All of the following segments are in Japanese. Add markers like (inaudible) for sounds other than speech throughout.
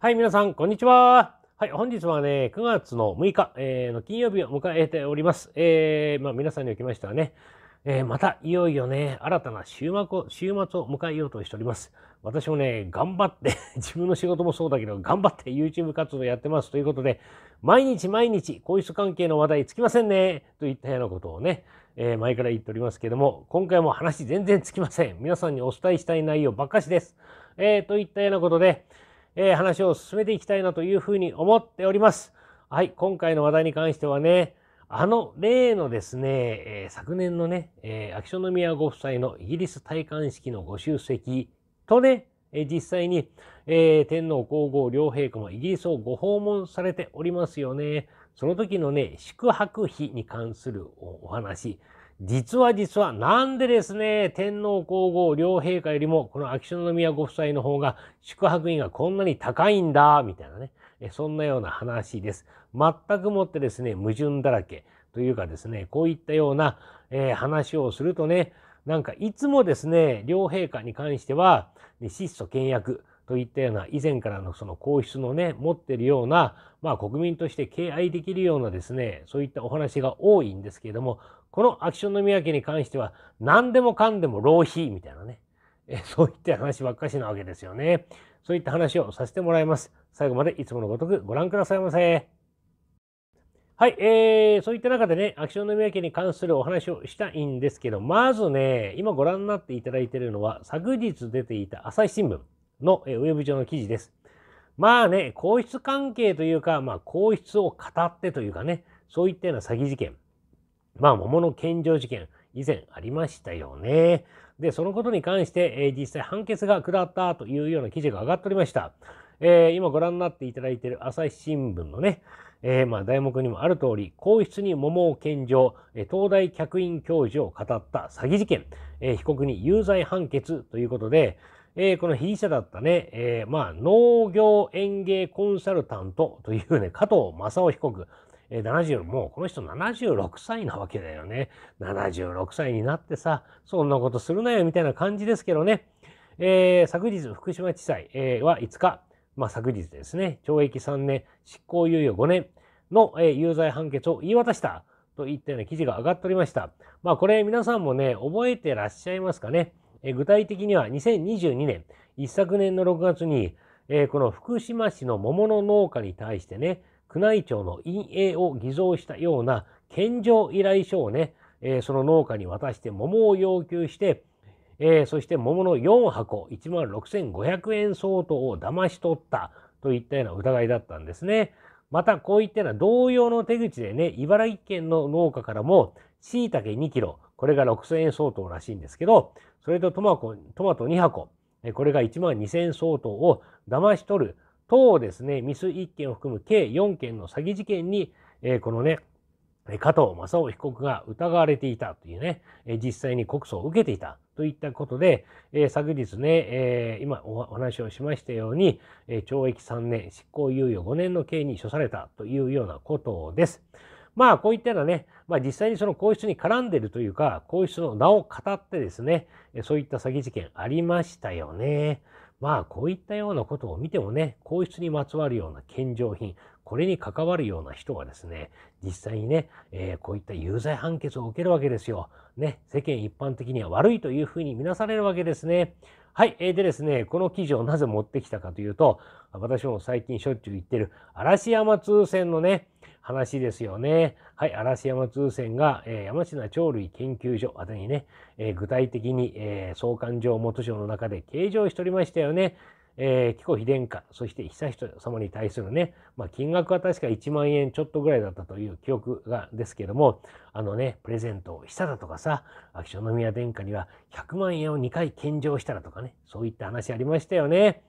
はい、皆さん、こんにちは。はい、本日はね、9月の6日、えー、の金曜日を迎えております。えー、まあ、皆さんにおきましてはね、えー、またいよいよね、新たな週末を、週末を迎えようとしております。私もね、頑張って (laughs) 自分の仕事もそうだけど、頑張って YouTube 活動やってますということで、毎日毎日、皇室関係の話題つきませんね、といったようなことをね、えー、前から言っておりますけども、今回も話全然つきません。皆さんにお伝えしたい内容ばっかしです。えー、といったようなことで、えー、話を進めていきたいなというふうに思っております。はい、今回の話題に関してはね、あの例のですね、えー、昨年のね、えー、秋篠宮ご夫妻のイギリス戴冠式のご出席とね、えー、実際に、えー、天皇皇后両陛下もイギリスをご訪問されておりますよね。その時のね、宿泊費に関するお話、実は実はなんでですね、天皇皇后両陛下よりもこの秋篠宮ご夫妻の方が宿泊費がこんなに高いんだ、みたいなね、そんなような話です。全くもってですね、矛盾だらけというかですね、こういったような、えー、話をするとね、なんかいつもですね、両陛下に関しては、ね、質素倹約といったような以前からのその皇室のね、持ってるような、まあ国民として敬愛できるようなですね、そういったお話が多いんですけれども、この秋篠宮家に関しては何でもかんでも浪費みたいなねえそういった話ばっかしなわけですよね。そういった話をさせてもらいます。最後までいつものごとくご覧くださいませ。はい、えー、そういった中でね、秋篠宮家に関するお話をしたいんですけど、まずね、今ご覧になっていただいているのは、昨日出ていた朝日新聞の、えー、ウェブ上の記事です。まあね、皇室関係というか、まあ皇室を語ってというかね、そういったような詐欺事件。まあ、桃の献上事件、以前ありましたよね。で、そのことに関して、えー、実際判決が下ったというような記事が上がっておりました。えー、今ご覧になっていただいている朝日新聞のね、えー、まあ題目にもある通り、皇室に桃を献上、え東大客員教授を語った詐欺事件、え被告に有罪判決ということで、えこの被疑者だったね、えまあ農業園芸コンサルタントというね、加藤正夫被告、70、もうこの人76歳なわけだよね。76歳になってさ、そんなことするなよみたいな感じですけどね。えー、昨日、福島地裁、は5日、まあ、昨日ですね、懲役3年、執行猶予5年の、有罪判決を言い渡したといったような記事が上がっておりました。まあ、これ皆さんもね、覚えてらっしゃいますかね。具体的には2022年、一昨年の6月に、この福島市の桃の農家に対してね、宮内庁の陰影を偽造したような献上依頼書をね、えー、その農家に渡して桃を要求して、えー、そして桃の4箱1万6500円相当を騙し取ったといったような疑いだったんですね。またこういったような同様の手口でね、茨城県の農家からも、椎茸2キロ、これが6000円相当らしいんですけど、それとトマト2箱、これが1万2000円相当を騙し取る等ですね、ミス1件を含む計4件の詐欺事件に、えー、このね、加藤正夫被告が疑われていたというね、実際に告訴を受けていたといったことで、え昨日ね、え今お話をしましたように、え懲役3年、執行猶予5年の刑に処されたというようなことです。まあこういったようなね、まあ、実際にその皇室に絡んでるというか皇室の名を語ってですねそういった詐欺事件ありましたよね。まあこういったようなことを見てもね、皇室にまつわるような献上品、これに関わるような人はですね、実際にね、えー、こういった有罪判決を受けるわけですよ。ね、世間一般的には悪いというふうに見なされるわけですね。はい。でですね、この記事をなぜ持ってきたかというと、私も最近しょっちゅう言ってる嵐山通船のね、話ですよね。はい。嵐山通船が、えー、山科鳥類研究所宛にね、えー、具体的に、えー、総監上元省の中で計上しておりましたよね。えー、紀子妃殿下、そして悠仁さまに対するね、まあ、金額は確か1万円ちょっとぐらいだったという記憶がですけども、あのね、プレゼントをしただとかさ、秋篠宮殿下には100万円を2回献上したらとかね、そういった話ありましたよね。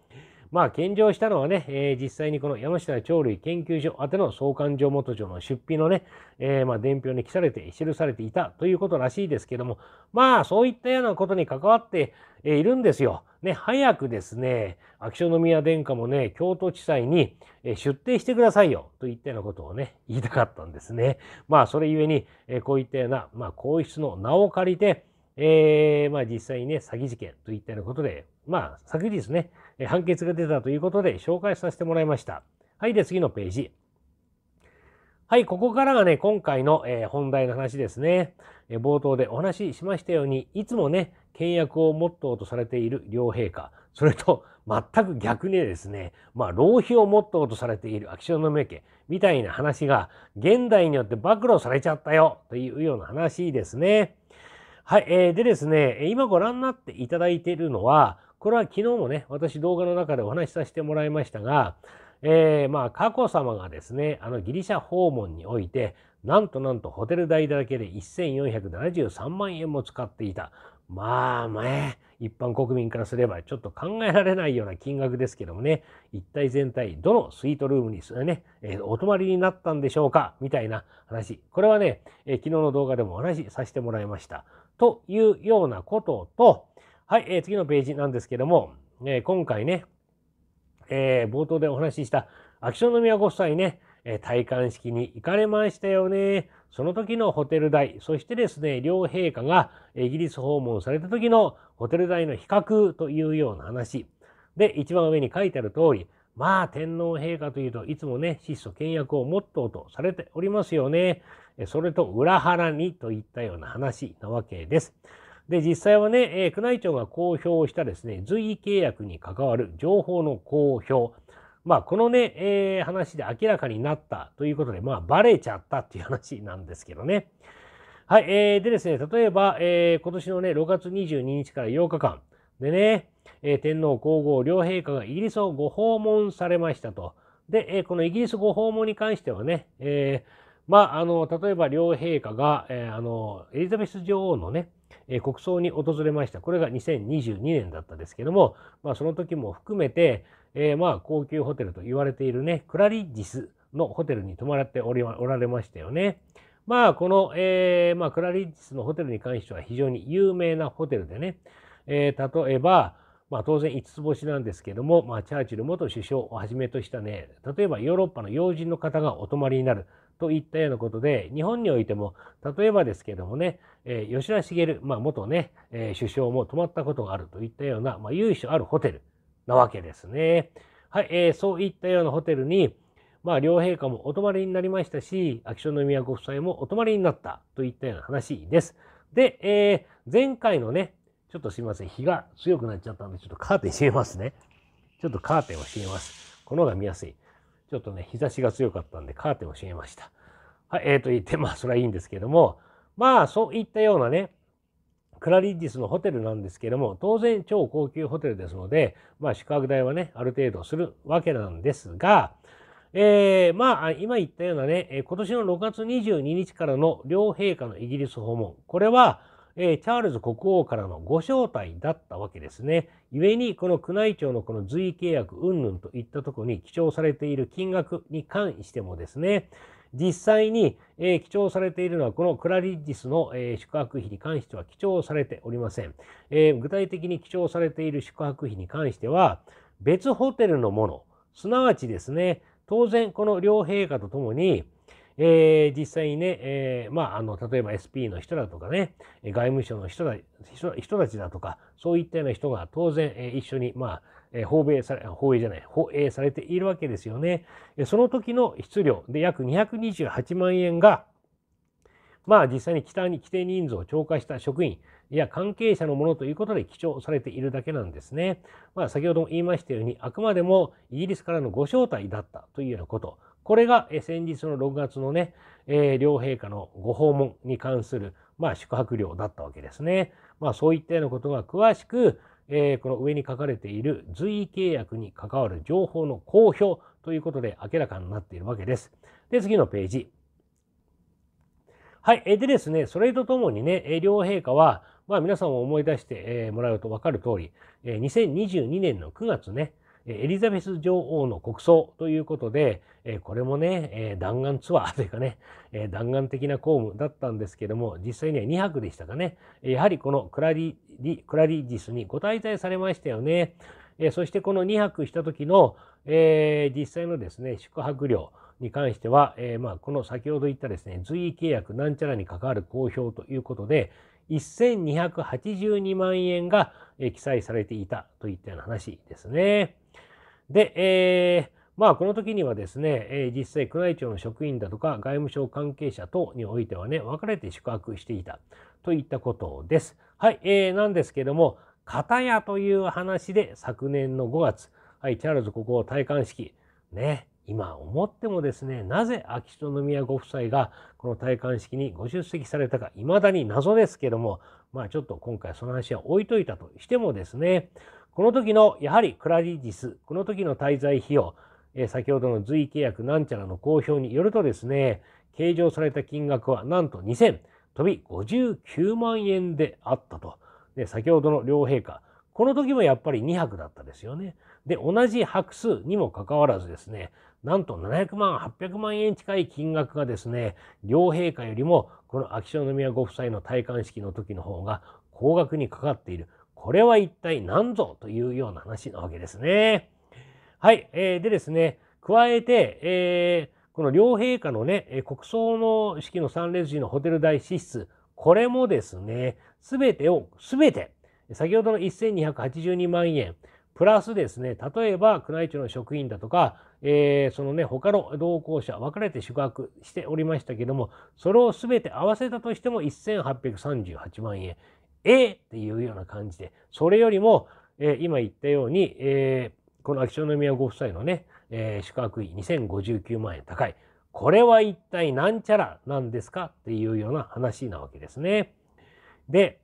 まあ、献上したのはね、えー、実際にこの山下鳥類研究所宛ての総勘定元帳の出費のね、えー、まあ、伝票に記されて記されていたということらしいですけども、まあ、そういったようなことに関わっているんですよ。ね、早くですね、秋篠宮殿下もね、京都地裁に出廷してくださいよといったようなことをね、言いたかったんですね。まあ、それゆえに、こういったような、まあ、皇室の名を借りて、えー、まあ、実際にね、詐欺事件といったようなことで、まあ、昨日ね、判決が出たということで紹介させてもらいました。はい、で、次のページ。はい、ここからがね、今回の、え本題の話ですね、え冒頭でお話ししましたように、いつもね、倹約をモットーとされている両陛下、それと全く逆にですね、まあ、浪費をモットーとされている秋篠宮家みたいな話が、現代によって暴露されちゃったよというような話ですね。はい、えー、でですね、今ご覧になっていただいているのは、これは昨日もね、私動画の中でお話しさせてもらいましたが、えー、まあ佳子さまがですねあのギリシャ訪問においてなんとなんとホテル代だけで1473万円も使っていたまあまあ一般国民からすればちょっと考えられないような金額ですけどもね一体全体どのスイートルームにね、えー、お泊まりになったんでしょうかみたいな話これはね、えー、昨日の動画でもお話しさせてもらいましたというようなこととはい、えー、次のページなんですけども、え今回ねえー、冒頭でお話しした秋篠宮ご夫妻ね、えー、戴冠式に行かれましたよね。その時のホテル代、そしてですね、両陛下がイギリス訪問された時のホテル代の比較というような話。で、一番上に書いてある通り、まあ天皇陛下というといつもね、質素倹約をモットーとされておりますよね。それと裏腹にといったような話なわけです。で、実際はね、え宮内庁が公表したですね、随意契約に関わる情報の公表。まあ、このね、えー、話で明らかになったということで、まあ、バレちゃったっていう話なんですけどね。はい、えー、でですね、例えば、えー、今年のね、6月22日から8日間でね、えー、天皇皇后両陛下がイギリスをご訪問されましたと。で、えこのイギリスご訪問に関してはね、えまあ、あの、例えば両陛下が、えあの、エリザベス女王のね、え国葬に訪れました。これが2022年だったですけども、まあ、その時も含めて、えー、まあ高級ホテルと言われているね、クラリッジスのホテルに泊まっておられましたよね。まあ、この、えー、まあ、クラリッジスのホテルに関しては非常に有名なホテルでね、えー、例えば、まあ、当然5つ星なんですけども、まあ、チャーチル元首相をはじめとしたね、例えばヨーロッパの要人の方がお泊まりになるといったようなことで、日本においても、例えばですけどもね、えー、吉田茂、まあ、元ね、えー、首相も泊まったことがあるといったような、まあ、由緒あるホテルなわけですね。はい、えー、そういったようなホテルに、まあ、両陛下もお泊まりになりましたし、秋篠宮ご夫妻もお泊まりになったといったような話です。で、えー、前回のね、ちょっとすいません、日が強くなっちゃったんで、ちょっとカーテン閉めますね。ちょっとカーテンを閉めます。この方が見やすい。ちょっとね、日差しが強かったんでカーテンを閉めました。はい、えー、と言って、まあ、それはいいんですけども、まあ、そういったようなね、クラリッジスのホテルなんですけども、当然超高級ホテルですので、まあ、宿泊代はね、ある程度するわけなんですが、えー、まあ、今言ったようなね、今年の6月22日からの両陛下のイギリス訪問、これは、えチャールズ国王からのご招待だったわけですね。故に、この宮内庁のこの随意契約云々といったとこに記帳されている金額に関してもですね、実際に、えー、記帳されているのはこのクラリッジスの、えー、宿泊費に関しては記帳されておりません、えー、具体的に記帳されている宿泊費に関しては別ホテルのものすなわちですね当然この両陛下とともにえー、実際にね、えー、まあ、あの、例えば SP の人だとかね、外務省の人だ人たちだとか、そういったような人が当然、え一緒に、まあ、え訪米され、放映じゃない、放映されているわけですよね。その時の質量で約228万円が、まあ実際に北に規定人数を超過した職員や関係者のものということで記帳されているだけなんですね。まあ先ほども言いましたように、あくまでもイギリスからのご招待だったというようなこと。これが先日の6月のね、えー、両陛下のご訪問に関する、まあ、宿泊料だったわけですね。まあ、そういったようなことが詳しく、えー、この上に書かれている随意契約に関わる情報の公表ということで明らかになっているわけです。で、次のページ。はい。でですね、それとともにね、両陛下は、まあ皆さんも思い出してもらうと分かる通り、2022年の9月ね、エリザベス女王の国葬ということで、これもね、弾丸ツアー (laughs) というかね、弾丸的な公務だったんですけども、実際には2泊でしたかね。やはりこのクラリクラリジスにご滞在されましたよね。そしてこの2泊した時の、えー、実際のですね、宿泊料に関しては、えー、まあ、この先ほど言ったですね、随意契約なんちゃらに関わる公表ということで、1282万円が記載されていたといったような話ですね。で、えー、まあこの時にはですね、えー、実際宮内庁の職員だとか外務省関係者等においてはね、分かれて宿泊していたといったことです。はい、えー、なんですけども、片屋という話で昨年の5月、はい、チャールズ国王戴冠式、ね、今思ってもですね、なぜ秋篠宮ご夫妻がこの戴冠式にご出席されたか、未だに謎ですけども、まあちょっと今回その話は置いといたとしてもですね、この時のやはりクラリディス、この時の滞在費用、え先ほどの随契約なんちゃらの公表によるとですね、計上された金額はなんと2000、飛び59万円であったと。で、先ほどの両陛下、この時もやっぱり2泊だったですよね。で、同じ泊数にもかかわらずですね、なんと700万、800万円近い金額がですね、両陛下よりもこの秋篠宮ご夫妻の戴冠式の時の方が高額にかかっている。これは一体何ぞというような話なわけですね。はい。えー、でですね、加えて、えー、この両陛下のね、国葬の式の参列時のホテル代支出、これもですね、すべてを、すべて、先ほどの1282万円、プラスですね、例えば宮内庁の職員だとか、えー、そのね、他の同行者、分かれて宿泊しておりましたけども、それを全て合わせたとしても1838万円。えっていうような感じで、それよりも、えー、今言ったように、えー、この秋篠宮ご夫妻のね、えー、宿泊費2059万円高い。これは一体なんちゃらなんですかっていうような話なわけですね。で、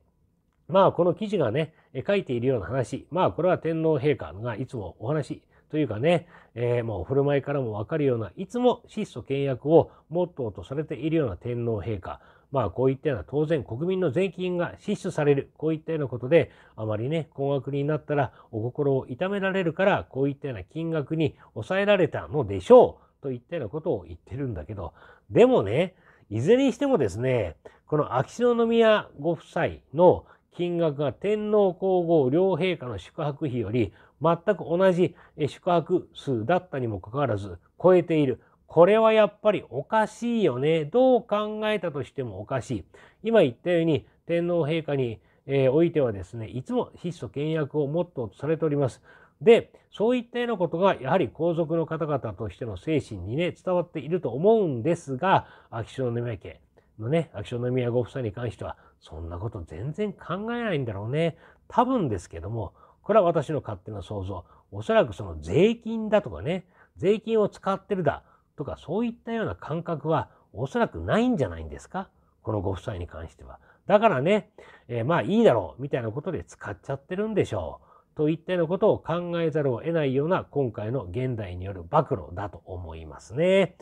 まあこの記事がね、書いているような話、まあこれは天皇陛下がいつもお話というかね、えー、お振る舞いからもわかるような、いつも質素倹約をモットーとされているような天皇陛下。まあこういったような当然国民の税金が支出される、こういったようなことで、あまりね、高額になったらお心を痛められるから、こういったような金額に抑えられたのでしょう、といったようなことを言ってるんだけど、でもね、いずれにしてもですね、この秋篠宮ご夫妻の金額が天皇皇后両陛下の宿泊費より全く同じ宿泊数だったにもかかわらず超えている。これはやっぱりおかしいよね。どう考えたとしてもおかしい。今言ったように天皇陛下に、えー、おいてはですね、いつも必須倹約をモットーとされております。で、そういったようなことがやはり皇族の方々としての精神にね、伝わっていると思うんですが、秋篠宮家のね、秋篠宮ご夫妻に関しては、そんなこと全然考えないんだろうね。多分ですけども、これは私の勝手な想像。おそらくその税金だとかね、税金を使ってるだ。とかそういったような感覚はおそらくないんじゃないんですかこのご夫妻に関しては。だからね、えー、まあいいだろうみたいなことで使っちゃってるんでしょう。といったようなことを考えざるを得ないような今回の現代による暴露だと思いますね。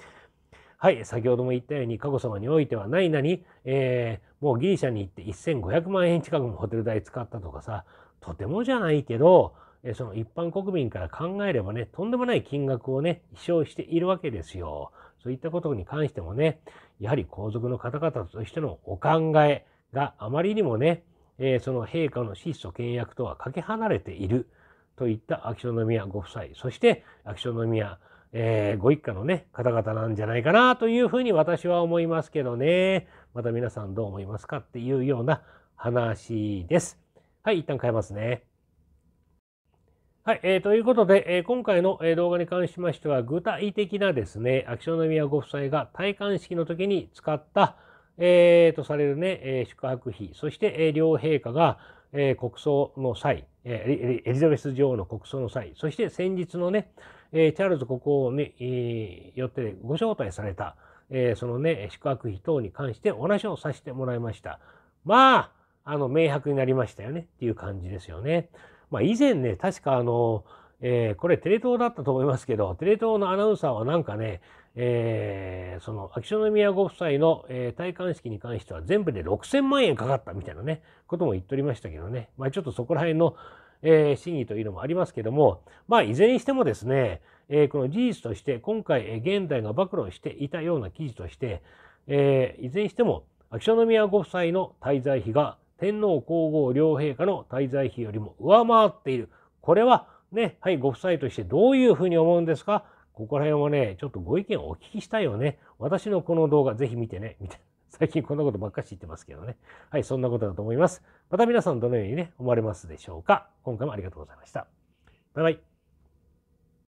はい、先ほども言ったように、佳子さまにおいては何々、えー、もうギリシャに行って1500万円近くもホテル代使ったとかさ、とてもじゃないけど、その一般国民から考えればね、とんでもない金額をね、消費しているわけですよ。そういったことに関してもね、やはり皇族の方々としてのお考えがあまりにもね、えー、その陛下の質素倹約とはかけ離れているといった秋篠宮ご夫妻、そして秋篠宮、えー、ご一家のね、方々なんじゃないかなというふうに私は思いますけどね。また皆さんどう思いますかっていうような話です。はい、一旦変えますね。はい、えー、ということで、えー、今回の動画に関しましては、具体的なですね、秋篠宮ご夫妻が戴冠式の時に使った、えー、とされるね、えー、宿泊費、そして、えー、両陛下が、えー、国葬の際、えー、エリザベス女王の国葬の際、そして先日のね、えー、チャールズ国王に、えー、よってご招待された、えー、そのね、宿泊費等に関してお話をさせてもらいました。まあ、あの、明白になりましたよねっていう感じですよね。まあ、以前ね確かあの、えー、これテレ東だったと思いますけどテレ東のアナウンサーはなんかね、えー、その秋篠宮ご夫妻の、えー、戴冠式に関しては全部で6,000万円かかったみたいなねことも言っておりましたけどね、まあ、ちょっとそこら辺の、えー、審議というのもありますけども、まあ、いずれにしてもですね、えー、この事実として今回、えー、現代が暴露していたような記事として、えー、いずれにしても秋篠宮ご夫妻の滞在費が天皇皇后両陛下の滞在費よりも上回っている。これはね、はい、ご夫妻としてどういうふうに思うんですかここら辺はね、ちょっとご意見をお聞きしたいよね。私のこの動画ぜひ見てね、みたいな。最近こんなことばっかし言ってますけどね。はい、そんなことだと思います。また皆さんどのようにね、思われますでしょうか。今回もありがとうございました。バイバイ。